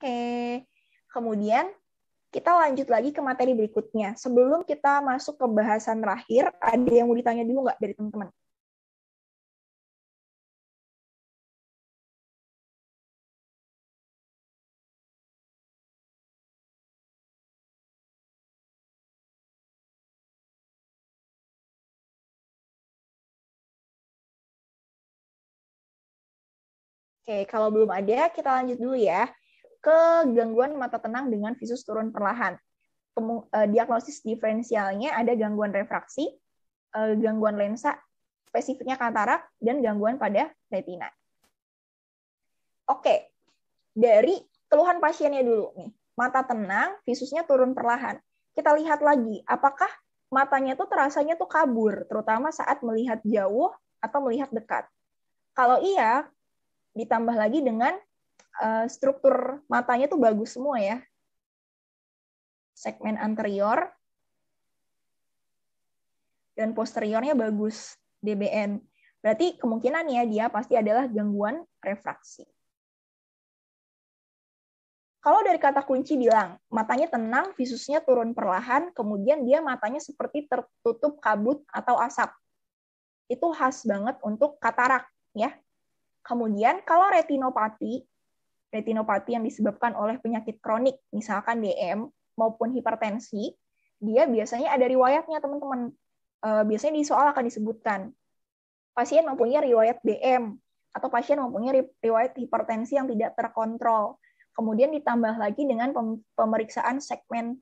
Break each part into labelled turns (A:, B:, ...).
A: Oke. Kemudian kita lanjut lagi ke materi berikutnya. Sebelum kita masuk ke bahasan terakhir, ada yang mau ditanya dulu nggak dari teman-teman? Oke, kalau belum ada, kita lanjut dulu ya ke gangguan mata tenang dengan visus turun perlahan. Eh, diagnosis diferensialnya ada gangguan refraksi, eh, gangguan lensa, spesifiknya katarak, dan gangguan pada retina. Oke, dari keluhan pasiennya dulu nih. Mata tenang, visusnya turun perlahan. Kita lihat lagi, apakah matanya tuh terasanya tuh kabur, terutama saat melihat jauh atau melihat dekat. Kalau iya, ditambah lagi dengan uh, struktur matanya tuh bagus semua ya. Segmen anterior dan posteriornya bagus DBN. Berarti kemungkinan ya dia pasti adalah gangguan refraksi. Kalau dari kata kunci bilang, matanya tenang, visusnya turun perlahan, kemudian dia matanya seperti tertutup kabut atau asap. Itu khas banget untuk katarak. ya. Kemudian kalau retinopati, retinopati yang disebabkan oleh penyakit kronik, misalkan DM maupun hipertensi, dia biasanya ada riwayatnya, teman-teman. Eh, biasanya di soal akan disebutkan. Pasien mempunyai riwayat DM, atau pasien mempunyai riwayat hipertensi yang tidak terkontrol. Kemudian ditambah lagi dengan pemeriksaan segmen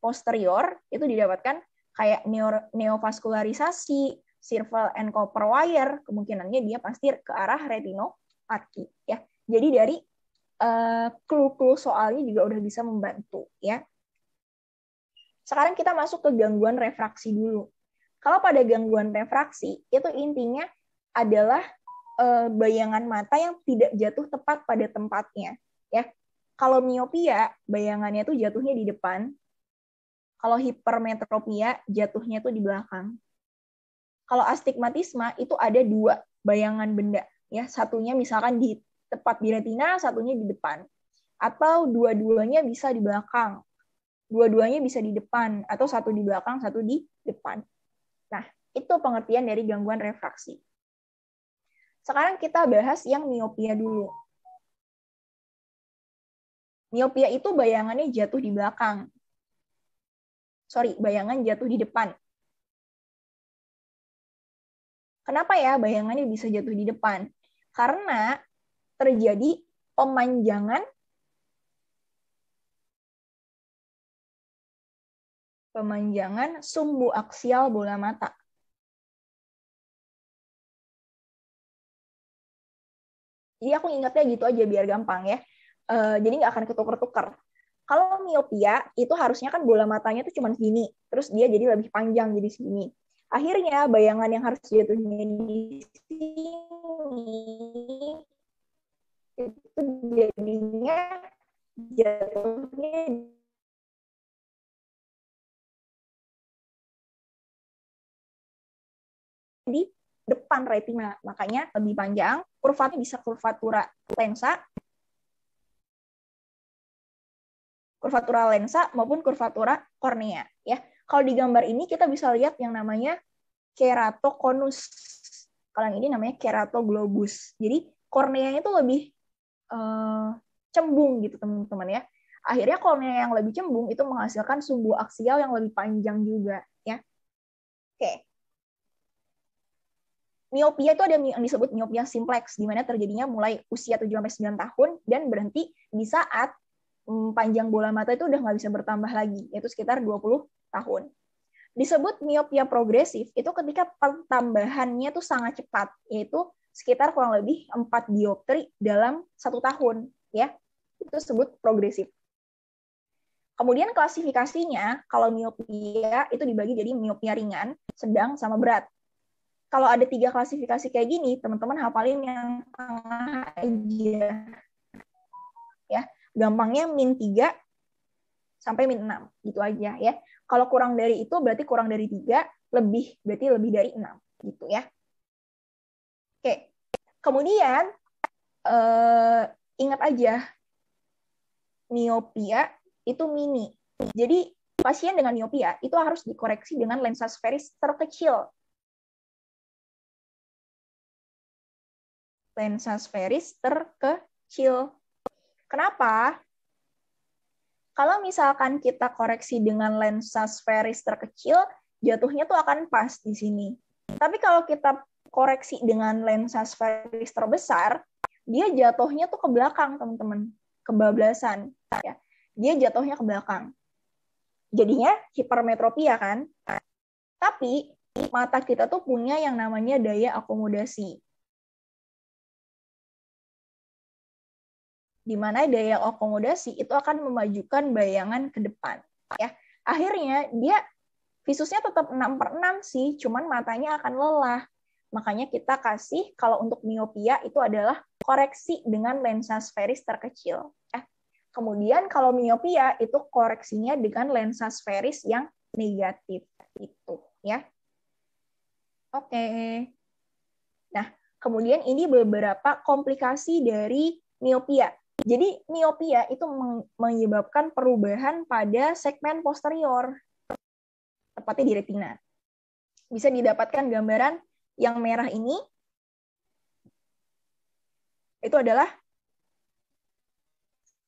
A: posterior, itu didapatkan kayak neovaskularisasi, circle and copper wire, kemungkinannya dia pasti ke arah retinopati. Ya. Jadi dari Eh, clue-clue uh, soalnya juga udah bisa membantu ya. Sekarang kita masuk ke gangguan refraksi dulu. Kalau pada gangguan refraksi itu intinya adalah uh, bayangan mata yang tidak jatuh tepat pada tempatnya ya. Kalau miopia bayangannya tuh jatuhnya di depan. Kalau hipermetropia jatuhnya tuh di belakang. Kalau astigmatisme itu ada dua bayangan benda ya. Satunya misalkan di tepat di retina, satunya di depan. Atau dua-duanya bisa di belakang. Dua-duanya bisa di depan, atau satu di belakang, satu di depan. Nah, itu pengertian dari gangguan refraksi. Sekarang kita bahas yang miopia dulu.
B: Miopia itu bayangannya jatuh di belakang.
A: Sorry, bayangan jatuh di depan. Kenapa ya bayangannya bisa jatuh di depan? Karena terjadi pemanjangan
B: pemanjangan sumbu aksial bola mata.
A: Jadi aku ingatnya gitu aja biar gampang ya. Uh, jadi nggak akan ketuker-tuker. Kalau miopia itu harusnya kan bola matanya tuh cuman sini, terus dia jadi lebih panjang jadi sini. Akhirnya bayangan yang harus jatuhnya di sini jadinya
B: jatuhnya di depan
A: retina. Makanya lebih panjang, kurvatnya bisa kurvatura lensa, kurvatura lensa maupun kurvatura kornea. Ya, kalau di gambar ini kita bisa lihat yang namanya keratokonus. Kalau yang ini namanya keratoglobus. Jadi korneanya itu lebih Eh, cembung gitu teman-teman ya. Akhirnya kolonel yang lebih cembung itu menghasilkan sumbu aksial yang lebih panjang juga ya. Oke. Miopia itu ada yang disebut miopia simplex di mana terjadinya mulai usia 7 sampai 9 tahun dan berhenti di saat mm, panjang bola mata itu udah nggak bisa bertambah lagi yaitu sekitar 20 tahun. Disebut miopia progresif itu ketika pertambahannya tuh sangat cepat yaitu sekitar kurang lebih 4 dioptri dalam satu tahun. ya Itu disebut progresif. Kemudian klasifikasinya, kalau miopia itu dibagi jadi miopia ringan, sedang, sama berat. Kalau ada tiga klasifikasi kayak gini, teman-teman hafalin yang tengah aja. Ya, gampangnya min 3 sampai min 6, gitu aja ya. Kalau kurang dari itu berarti kurang dari tiga, lebih berarti lebih dari enam, gitu ya. Oke. Kemudian uh, ingat aja miopia itu mini. Jadi pasien dengan miopia itu harus dikoreksi dengan lensa sferis terkecil. Lensa sferis terkecil. Kenapa? Kalau misalkan kita koreksi dengan lensa sferis terkecil, jatuhnya tuh akan pas di sini. Tapi kalau kita koreksi dengan lensa sferis terbesar, dia jatuhnya tuh ke belakang, teman-teman. Kebablasan. Ya. Dia jatuhnya ke belakang. Jadinya hipermetropia kan. Tapi mata kita tuh punya yang namanya daya
B: akomodasi. Di mana
A: daya akomodasi itu akan memajukan bayangan ke depan. Ya. Akhirnya dia visusnya tetap 6 per 6 sih, cuman matanya akan lelah. Makanya kita kasih kalau untuk miopia itu adalah koreksi dengan lensa sferis terkecil. Eh, kemudian kalau miopia itu koreksinya dengan lensa sferis yang negatif itu ya. Oke. Nah, kemudian ini beberapa komplikasi dari miopia. Jadi miopia itu menyebabkan perubahan pada segmen posterior tepatnya di retina. Bisa didapatkan gambaran yang merah ini itu adalah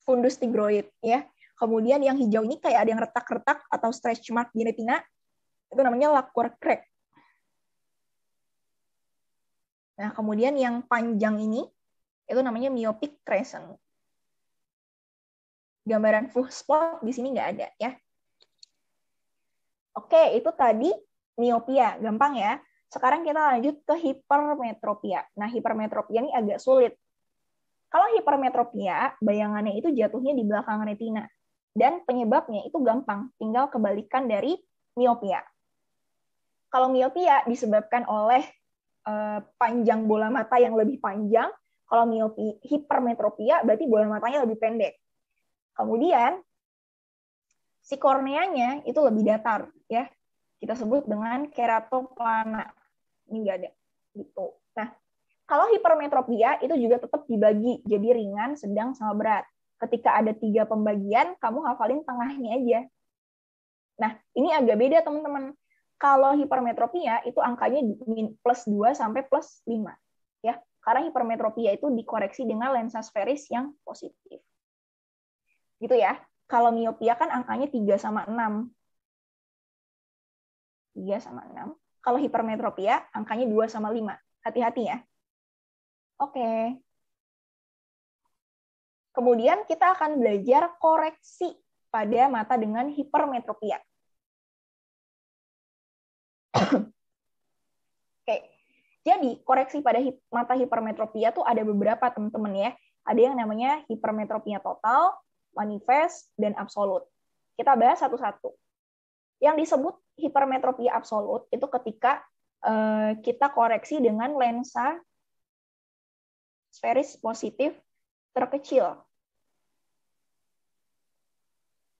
A: fundus tigroid ya. Kemudian yang hijau ini kayak ada yang retak-retak atau stretch mark di retina. Itu namanya lacquer crack. Nah, kemudian yang panjang ini itu namanya myopic crescent. Gambaran full spot di sini nggak ada ya. Oke, itu tadi miopia, gampang ya. Sekarang kita lanjut ke hipermetropia. Nah, hipermetropia ini agak sulit. Kalau hipermetropia, bayangannya itu jatuhnya di belakang retina. Dan penyebabnya itu gampang, tinggal kebalikan dari miopia. Kalau miopia disebabkan oleh eh, panjang bola mata yang lebih panjang, kalau miopia hipermetropia berarti bola matanya lebih pendek. Kemudian si korneanya itu lebih datar ya. Kita sebut dengan keratoplana ini nggak ada gitu. Nah, kalau hipermetropia itu juga tetap dibagi jadi ringan, sedang, sama berat. Ketika ada tiga pembagian, kamu hafalin tengahnya aja. Nah, ini agak beda teman-teman. Kalau hipermetropia itu angkanya plus 2 sampai plus 5. Ya, karena hipermetropia itu dikoreksi dengan lensa sferis yang positif. Gitu ya. Kalau miopia kan angkanya 3 sama 6. 3 sama 6. Kalau hipermetropia, angkanya 2 sama 5. Hati-hati ya. Oke. Kemudian kita akan belajar koreksi pada mata dengan hipermetropia. Oke. Jadi, koreksi pada mata hipermetropia tuh ada beberapa, teman-teman ya. Ada yang namanya hipermetropia total, manifest, dan absolut. Kita bahas satu-satu. Yang disebut hipermetropia absolut itu ketika eh, kita koreksi dengan lensa sferis positif terkecil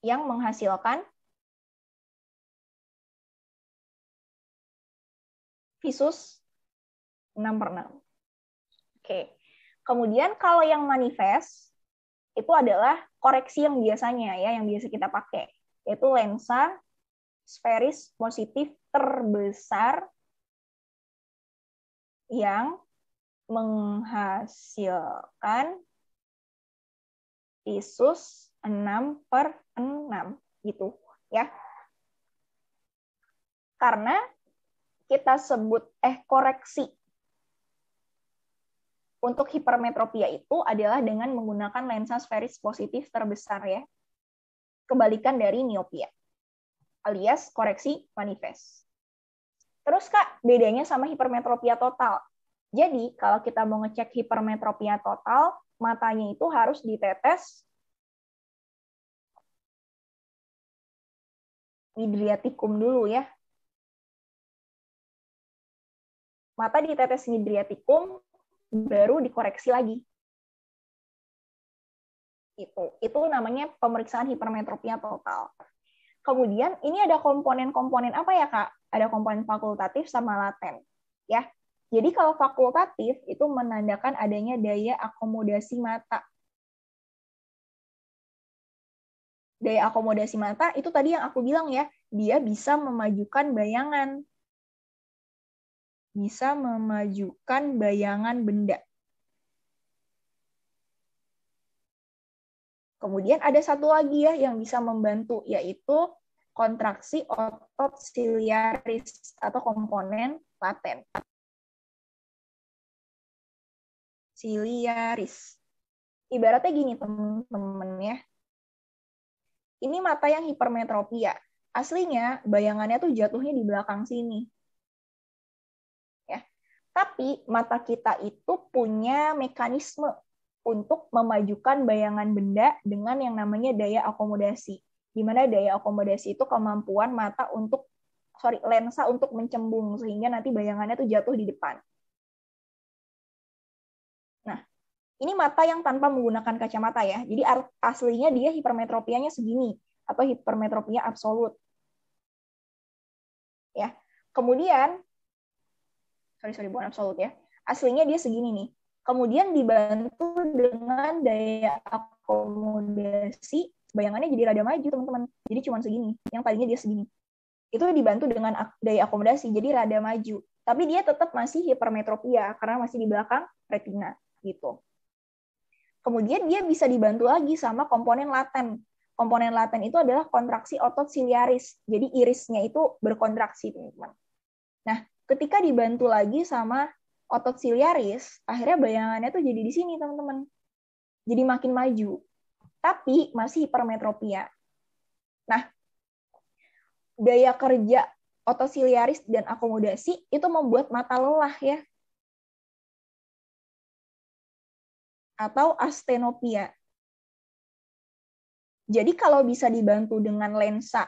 B: yang menghasilkan visus 6 per
A: 6. Oke. Kemudian kalau yang manifest, itu adalah koreksi yang biasanya ya, yang biasa kita pakai, yaitu lensa sferis positif terbesar yang menghasilkan Isus 6 per 6 gitu ya. Karena kita sebut eh koreksi untuk hipermetropia itu adalah dengan menggunakan lensa sferis positif terbesar ya. Kebalikan dari miopia alias koreksi manifest. Terus Kak, bedanya sama hipermetropia total. Jadi, kalau kita mau ngecek hipermetropia total, matanya itu harus ditetes
B: midriatikum dulu ya. Mata ditetes
A: midriatikum, baru dikoreksi lagi. Itu, itu namanya pemeriksaan hipermetropia total. Kemudian ini ada komponen-komponen apa ya kak? Ada komponen fakultatif sama laten, ya. Jadi kalau fakultatif itu menandakan adanya daya akomodasi mata. Daya akomodasi mata itu tadi yang aku bilang ya, dia bisa memajukan bayangan. Bisa memajukan bayangan benda. Kemudian ada satu lagi ya yang bisa membantu yaitu kontraksi otot siliaris atau komponen laten.
B: Siliaris. Ibaratnya gini teman-teman
A: ya. Ini mata yang hipermetropia. Aslinya bayangannya tuh jatuhnya di belakang sini. Ya. Tapi mata kita itu punya mekanisme untuk memajukan bayangan benda dengan yang namanya daya akomodasi. Di mana daya akomodasi itu kemampuan mata untuk sorry lensa untuk mencembung sehingga nanti bayangannya tuh jatuh di depan. Nah, ini mata yang tanpa menggunakan kacamata ya. Jadi aslinya dia hipermetropianya segini atau hipermetropia absolut. Ya. Kemudian sorry sorry bukan absolut ya. Aslinya dia segini nih kemudian dibantu dengan daya akomodasi bayangannya jadi rada maju teman-teman jadi cuma segini yang tadinya dia segini itu dibantu dengan daya akomodasi jadi rada maju tapi dia tetap masih hipermetropia karena masih di belakang retina gitu kemudian dia bisa dibantu lagi sama komponen laten komponen laten itu adalah kontraksi otot siliaris jadi irisnya itu berkontraksi teman-teman nah ketika dibantu lagi sama otot siliaris, akhirnya bayangannya tuh jadi di sini, teman-teman. Jadi makin maju. Tapi masih hipermetropia. Nah, daya kerja otot siliaris dan akomodasi itu membuat mata lelah ya.
B: Atau astenopia.
A: Jadi kalau bisa dibantu dengan lensa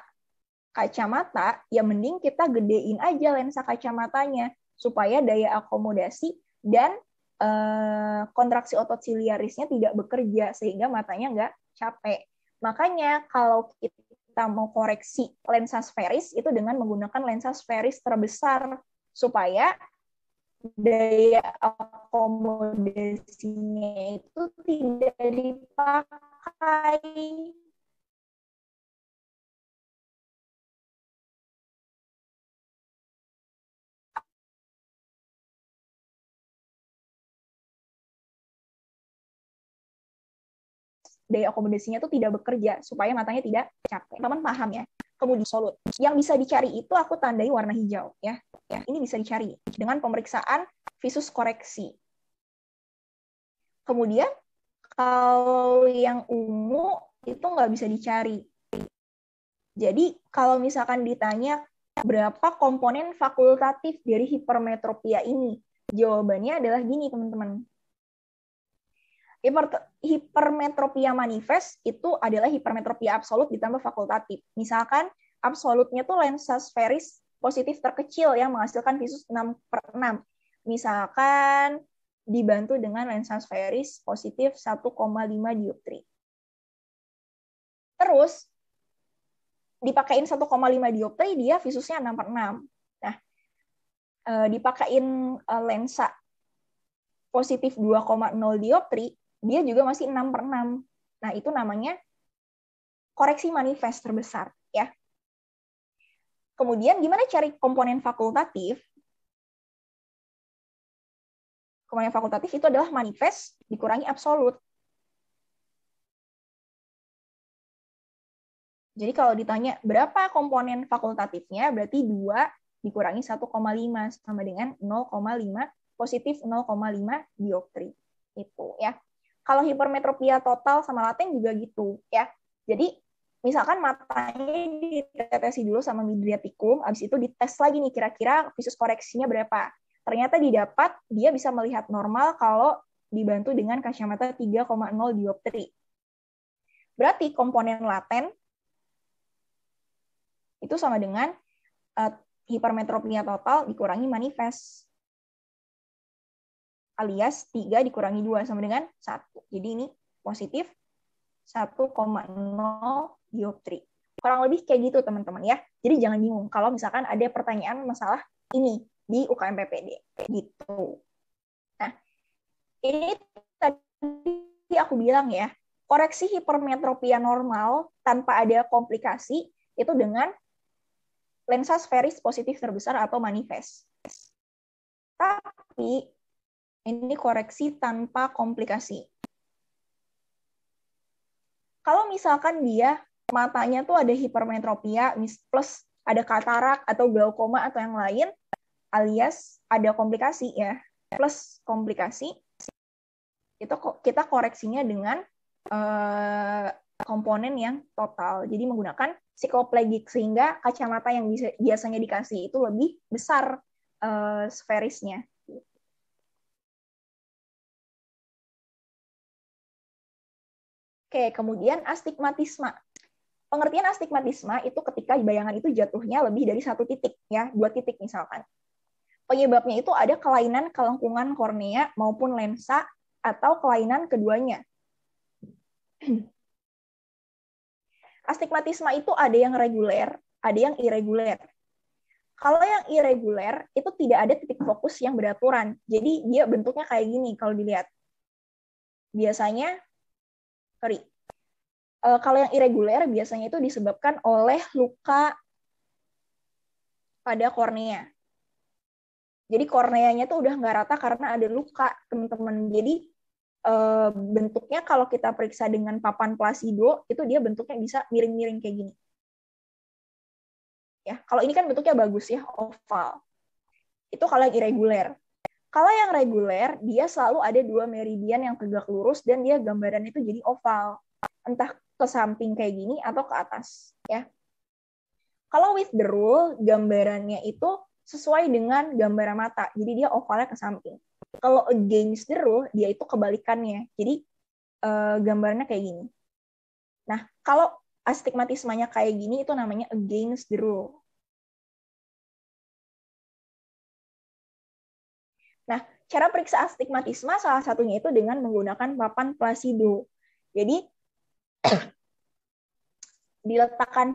A: kacamata, ya mending kita gedein aja lensa kacamatanya supaya daya akomodasi dan eh, kontraksi otot siliarisnya tidak bekerja sehingga matanya nggak capek. Makanya kalau kita mau koreksi lensa sferis itu dengan menggunakan lensa sferis terbesar supaya daya akomodasinya itu tidak dipakai daya akomodasinya tuh tidak bekerja supaya matanya tidak capek. Teman paham ya? Kemudian solut. Yang bisa dicari itu aku tandai warna hijau ya. ya. Ini bisa dicari dengan pemeriksaan visus koreksi. Kemudian kalau yang ungu itu nggak bisa dicari. Jadi kalau misalkan ditanya berapa komponen fakultatif dari hipermetropia ini, jawabannya adalah gini teman-teman hipermetropia manifest itu adalah hipermetropia absolut ditambah fakultatif. Misalkan absolutnya tuh lensa sferis positif terkecil yang menghasilkan visus 6 per 6. Misalkan dibantu dengan lensa sferis positif 1,5 dioptri. Terus, dipakein 1,5 dioptri, dia visusnya 6 per 6. Nah, eh, dipakein eh, lensa positif 2,0 dioptri, dia juga masih 6 per 6. Nah, itu namanya koreksi manifest terbesar. ya.
B: Kemudian, gimana cari komponen fakultatif? Komponen fakultatif itu adalah manifest dikurangi absolut.
A: Jadi kalau ditanya berapa komponen fakultatifnya, berarti 2 dikurangi 1,5 sama dengan 0,5 positif 0,5 dioptri. Itu ya. Kalau hipermetropia total sama laten juga gitu ya. Jadi misalkan matanya ditetesi dulu sama midriatikum, abis itu dites lagi nih kira-kira visus koreksinya berapa. Ternyata didapat dia bisa melihat normal kalau dibantu dengan kacamata 3,0 dioptri. Berarti komponen laten itu sama dengan uh, hipermetropia total dikurangi manifest alias 3 dikurangi 2 sama dengan 1. Jadi ini positif 1,0 dioptri. Kurang lebih kayak gitu teman-teman ya. Jadi jangan bingung kalau misalkan ada pertanyaan masalah ini di UKM PPD gitu. Nah, ini tadi aku bilang ya, koreksi hipermetropia normal tanpa ada komplikasi itu dengan lensa sferis positif terbesar atau manifest. Tapi ini koreksi tanpa komplikasi. Kalau misalkan dia matanya tuh ada hipermetropia, plus ada katarak atau glaukoma atau yang lain, alias ada komplikasi ya, plus komplikasi, itu kita koreksinya dengan uh, komponen yang total. Jadi menggunakan psikoplegik sehingga kacamata yang biasanya dikasih itu lebih besar uh, sferisnya. Oke, kemudian astigmatisme. Pengertian astigmatisme itu ketika bayangan itu jatuhnya lebih dari satu titik, ya, dua titik misalkan. Penyebabnya itu ada kelainan kelengkungan kornea maupun lensa atau kelainan keduanya. Astigmatisme itu ada yang reguler, ada yang irreguler. Kalau yang irreguler itu tidak ada titik fokus yang beraturan. Jadi dia bentuknya kayak gini kalau dilihat. Biasanya sorry. Uh, kalau yang irreguler biasanya itu disebabkan oleh luka pada kornea. Jadi korneanya tuh udah nggak rata karena ada luka, teman-teman. Jadi uh, bentuknya kalau kita periksa dengan papan plasido itu dia bentuknya bisa miring-miring kayak gini. Ya, kalau ini kan bentuknya bagus ya, oval. Itu kalau yang irreguler. Kalau yang reguler, dia selalu ada dua meridian yang tegak lurus dan dia gambaran itu jadi oval. Entah ke samping kayak gini atau ke atas, ya. Kalau with the rule, gambarannya itu sesuai dengan gambaran mata. Jadi dia ovalnya ke samping. Kalau against the rule, dia itu kebalikannya. Jadi eh, gambarannya kayak gini. Nah, kalau astigmatismanya kayak gini itu namanya against the rule.
B: Nah, cara periksa
A: astigmatisme salah satunya itu dengan menggunakan papan plasido. Jadi diletakkan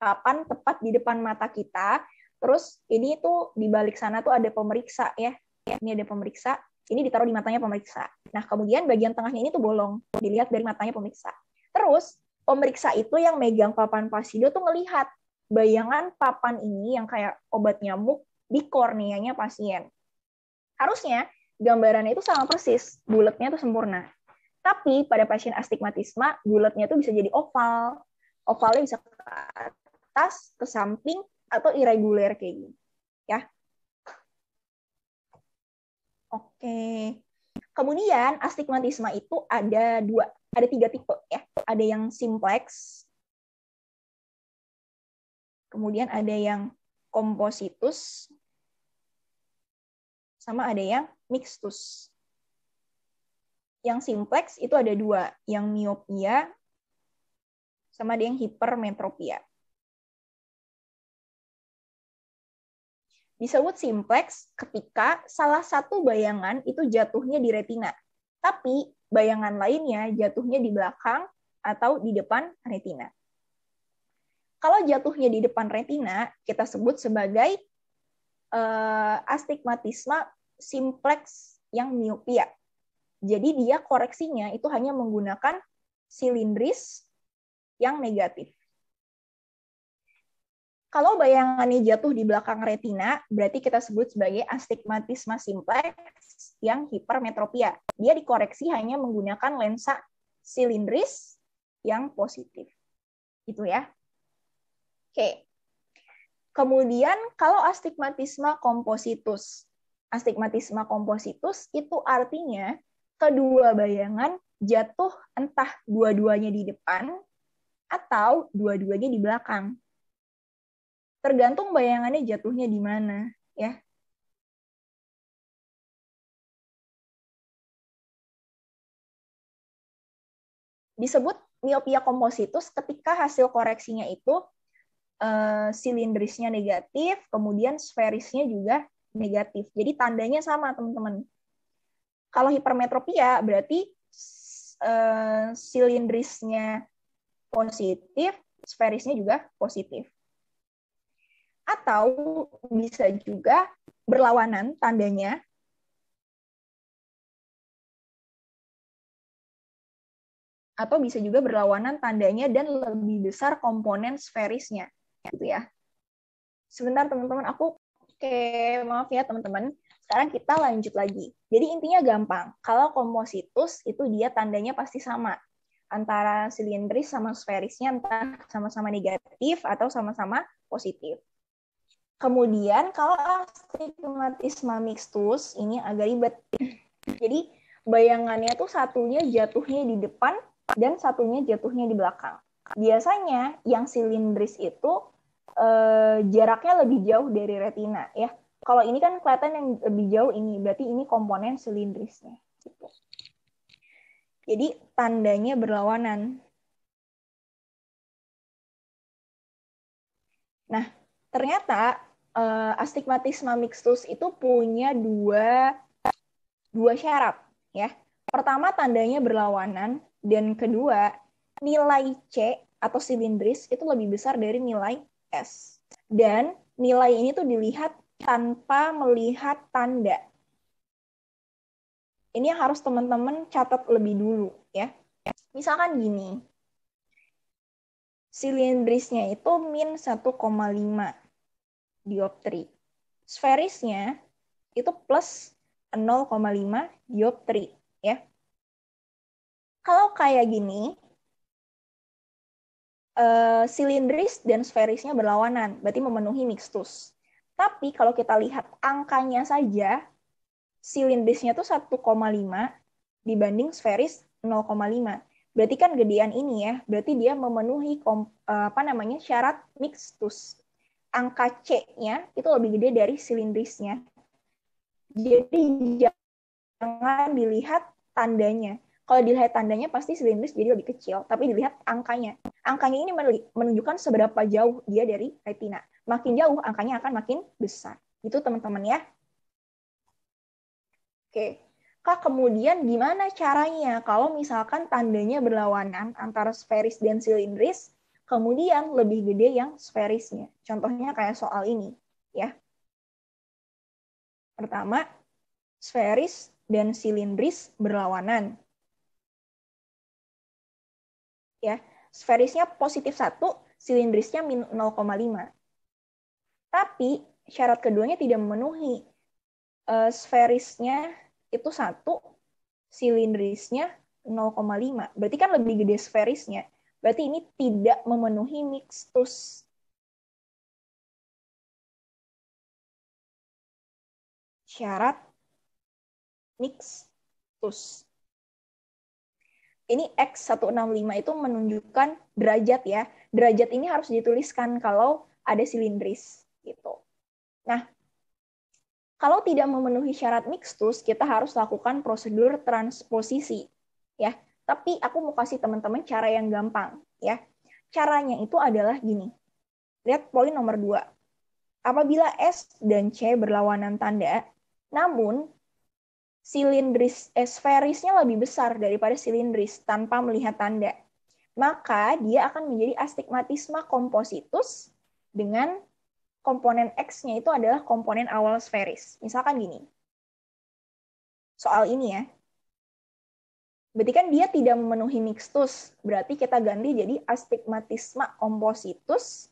A: papan tepat di depan mata kita, terus ini itu di balik sana tuh ada pemeriksa ya. Ini ada pemeriksa, ini ditaruh di matanya pemeriksa. Nah, kemudian bagian tengahnya ini tuh bolong, dilihat dari matanya pemeriksa. Terus pemeriksa itu yang megang papan plasido tuh ngelihat bayangan papan ini yang kayak obat nyamuk di korneanya pasien. Harusnya gambarannya itu sama persis, bulatnya itu sempurna. Tapi pada pasien astigmatisme, bulatnya itu bisa jadi oval. Ovalnya bisa ke atas, ke samping, atau irregular kayak gini. Ya. Oke. Kemudian astigmatisme itu ada dua, ada tiga tipe ya. Ada yang simplex, kemudian ada yang kompositus, sama ada yang mixtus. Yang simplex itu ada dua, yang miopia sama ada yang hipermetropia. Disebut simplex ketika salah satu bayangan itu jatuhnya di retina, tapi bayangan lainnya jatuhnya di belakang atau di depan retina. Kalau jatuhnya di depan retina, kita sebut sebagai uh, astigmatisme simplex yang miopia. Jadi dia koreksinya itu hanya menggunakan silindris yang negatif. Kalau bayangannya jatuh di belakang retina, berarti kita sebut sebagai astigmatisme simplex yang hipermetropia. Dia dikoreksi hanya menggunakan lensa silindris yang positif. Gitu ya. Oke. Kemudian kalau astigmatisme kompositus. astigmatisme kompositus itu artinya kedua bayangan jatuh entah dua-duanya di depan atau dua-duanya di belakang.
B: Tergantung bayangannya jatuhnya di mana, ya. Disebut
A: miopia kompositus ketika hasil koreksinya itu Eh, silindrisnya negatif, kemudian sferisnya juga negatif. Jadi tandanya sama, teman-teman. Kalau hipermetropia berarti eh, silindrisnya positif, sferisnya juga positif. Atau bisa juga berlawanan tandanya. Atau bisa juga berlawanan tandanya dan lebih besar komponen sferisnya gitu ya. Sebentar teman-teman, aku oke maaf ya teman-teman. Sekarang kita lanjut lagi. Jadi intinya gampang. Kalau kompositus itu dia tandanya pasti sama antara silindris sama sferisnya entah sama-sama negatif atau sama-sama positif. Kemudian kalau astigmatisma mixtus ini agak ribet. Jadi bayangannya tuh satunya jatuhnya di depan dan satunya jatuhnya di belakang. Biasanya yang silindris itu eh, jaraknya lebih jauh dari retina ya. Kalau ini kan kelihatan yang lebih jauh ini, berarti ini komponen silindrisnya. Gitu. Jadi tandanya berlawanan. Nah, ternyata uh, eh, astigmatisma mixtus itu punya dua dua syarat ya. Pertama tandanya berlawanan dan kedua nilai C atau silindris itu lebih besar dari nilai S. Dan nilai ini tuh dilihat tanpa melihat tanda. Ini yang harus teman-teman catat lebih dulu ya. Misalkan gini, silindrisnya itu min 1,5 dioptri. Sferisnya itu plus 0,5 dioptri ya. Kalau kayak gini, Eh, silindris dan sferisnya berlawanan, berarti memenuhi mixtus. Tapi kalau kita lihat angkanya saja, silindrisnya itu 1,5 dibanding sferis 0,5. Berarti kan gedean ini ya, berarti dia memenuhi kom, eh, apa namanya syarat mixtus. Angka C-nya itu lebih gede dari silindrisnya. Jadi jangan dilihat tandanya, kalau dilihat tandanya pasti silindris jadi lebih kecil, tapi dilihat angkanya. Angkanya ini menunjukkan seberapa jauh dia dari retina. Makin jauh, angkanya akan makin besar. Itu teman-teman ya. Oke. Kak, kemudian gimana caranya kalau misalkan tandanya berlawanan antara sferis dan silindris, kemudian lebih gede yang sferisnya. Contohnya kayak soal ini, ya. Pertama, sferis dan silindris berlawanan ya sferisnya positif satu, silindrisnya 0,5. Tapi syarat keduanya tidak memenuhi. E, sferisnya itu satu, silindrisnya 0,5. Berarti kan lebih gede sferisnya. Berarti ini tidak memenuhi mixtus. Syarat mixtus ini X165 itu menunjukkan derajat ya. Derajat ini harus dituliskan kalau ada silindris gitu. Nah, kalau tidak memenuhi syarat mixtus, kita harus lakukan prosedur transposisi, ya. Tapi aku mau kasih teman-teman cara yang gampang, ya. Caranya itu adalah gini. Lihat poin nomor dua. Apabila S dan C berlawanan tanda, namun silindris esferisnya eh, lebih besar daripada silindris tanpa melihat tanda. Maka dia akan menjadi astigmatisma kompositus dengan komponen X-nya itu adalah komponen awal sferis. Misalkan gini. Soal ini ya. Berarti kan dia tidak memenuhi mixtus. Berarti kita ganti jadi astigmatisma kompositus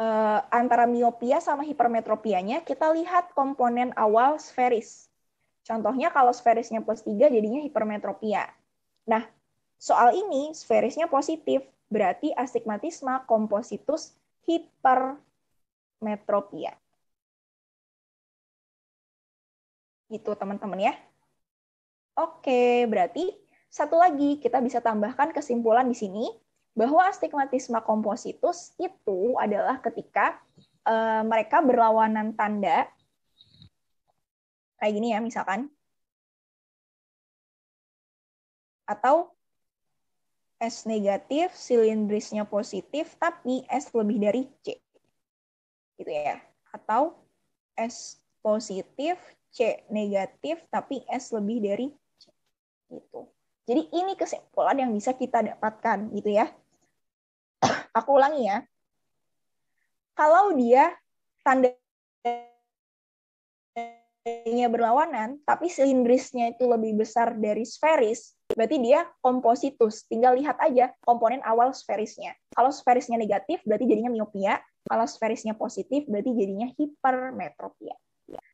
A: eh, antara miopia sama hipermetropianya kita lihat komponen awal sferis. Contohnya kalau sferisnya plus 3 jadinya hipermetropia. Nah, soal ini sferisnya positif, berarti astigmatisma kompositus hipermetropia. Gitu teman-teman ya. Oke, berarti satu lagi kita bisa tambahkan kesimpulan di sini bahwa astigmatisme kompositus itu adalah ketika uh, mereka berlawanan tanda kayak gini ya misalkan atau S negatif, silindrisnya positif, tapi S lebih dari C. Gitu ya. Atau S positif, C negatif, tapi S lebih dari C. Gitu. Jadi ini kesimpulan yang bisa kita dapatkan gitu ya. Aku ulangi ya. Kalau dia tandanya berlawanan, tapi silindrisnya itu lebih besar dari sferis, berarti dia kompositus. Tinggal lihat aja komponen awal sferisnya. Kalau sferisnya negatif, berarti jadinya miopia. Kalau sferisnya positif, berarti jadinya hipermetropia.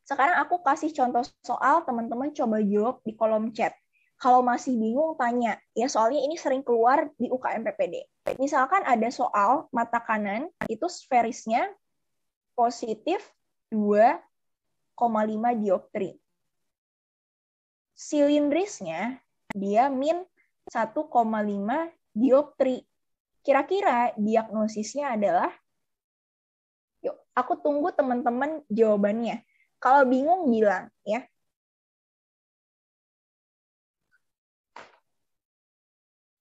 A: Sekarang aku kasih contoh soal teman-teman coba jawab di kolom chat. Kalau masih bingung, tanya. Ya, soalnya ini sering keluar di UKM PPD. Misalkan ada soal mata kanan, itu sferisnya positif 2,5 dioptri. Silindrisnya, dia min 1,5 dioptri. Kira-kira diagnosisnya adalah Yuk, aku tunggu teman-teman jawabannya.
B: Kalau bingung bilang ya.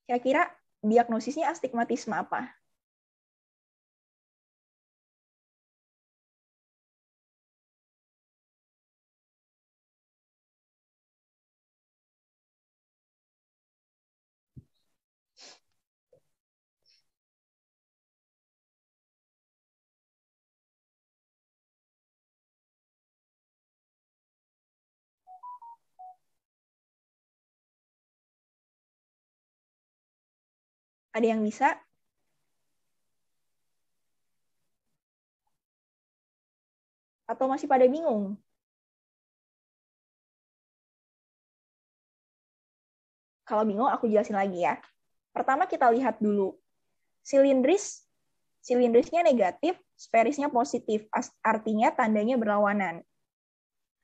B: Kira-kira diagnosisnya astigmatisme apa? Ada yang bisa? Atau masih pada bingung?
A: Kalau bingung, aku jelasin lagi ya. Pertama kita lihat dulu. Silindris, silindrisnya negatif, sferisnya positif. Artinya tandanya berlawanan.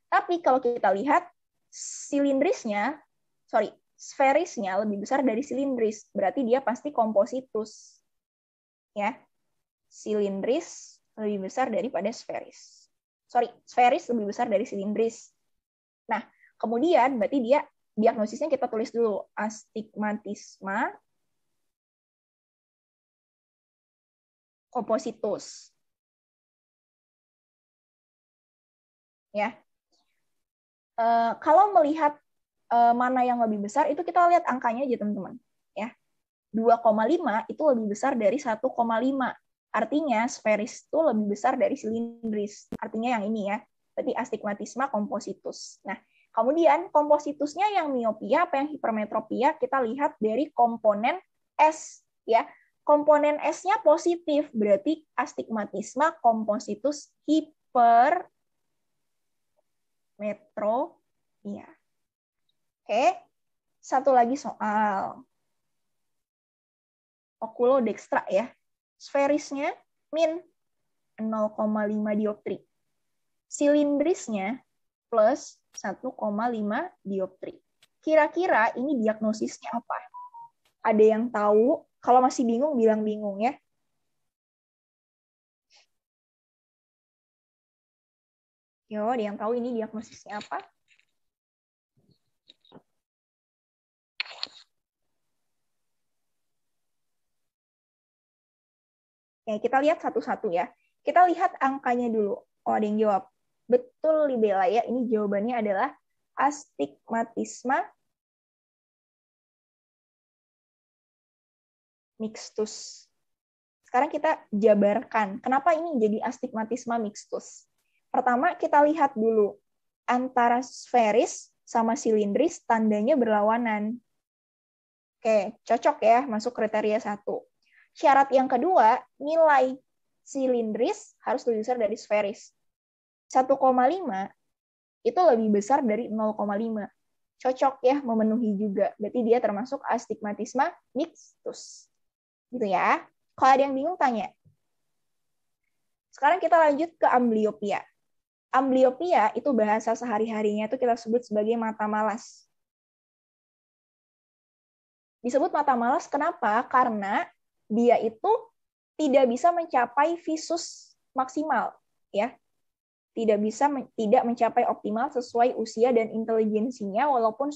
A: Tapi kalau kita lihat silindrisnya, sorry, sferisnya lebih besar dari silindris. Berarti dia pasti kompositus. Ya. Silindris lebih besar daripada sferis. Sorry, sferis lebih besar dari silindris. Nah, kemudian berarti dia diagnosisnya kita tulis dulu astigmatisma
B: kompositus.
A: Ya. Uh, kalau melihat uh, mana yang lebih besar itu kita lihat angkanya aja teman-teman ya 2,5 itu lebih besar dari 1,5 artinya sferis itu lebih besar dari silindris artinya yang ini ya berarti astigmatisma kompositus nah kemudian kompositusnya yang miopia apa yang hipermetropia kita lihat dari komponen S ya komponen S-nya positif, berarti astigmatisma kompositus hipermetropia. Oke. Satu lagi soal. Okulodextra ya. Sferisnya min 0,5 dioptri. Silindrisnya plus 1,5 dioptri. Kira-kira ini diagnosisnya apa? Ada yang tahu? Kalau masih bingung, bilang bingung ya.
B: Yo, ada yang tahu ini diagnosisnya apa?
A: Oke, eh, kita lihat satu-satu ya. Kita lihat angkanya dulu. Oh, ada yang jawab. Betul, Libela ya. Ini jawabannya adalah astigmatisma
B: mixtus.
A: Sekarang kita jabarkan. Kenapa ini jadi astigmatisma mixtus? Pertama, kita lihat dulu antara sferis sama silindris tandanya berlawanan. Oke, cocok ya masuk kriteria satu. Syarat yang kedua, nilai silindris harus lebih besar dari sferis. 1,5 itu lebih besar dari 0,5. Cocok ya, memenuhi juga. Berarti dia termasuk astigmatisme mixtus. Gitu ya. Kalau ada yang bingung, tanya. Sekarang kita lanjut ke ambliopia. Ambliopia itu bahasa sehari-harinya itu kita sebut sebagai mata malas. Disebut mata malas kenapa? Karena dia itu tidak bisa mencapai visus maksimal, ya. Tidak bisa tidak mencapai optimal sesuai usia dan inteligensinya walaupun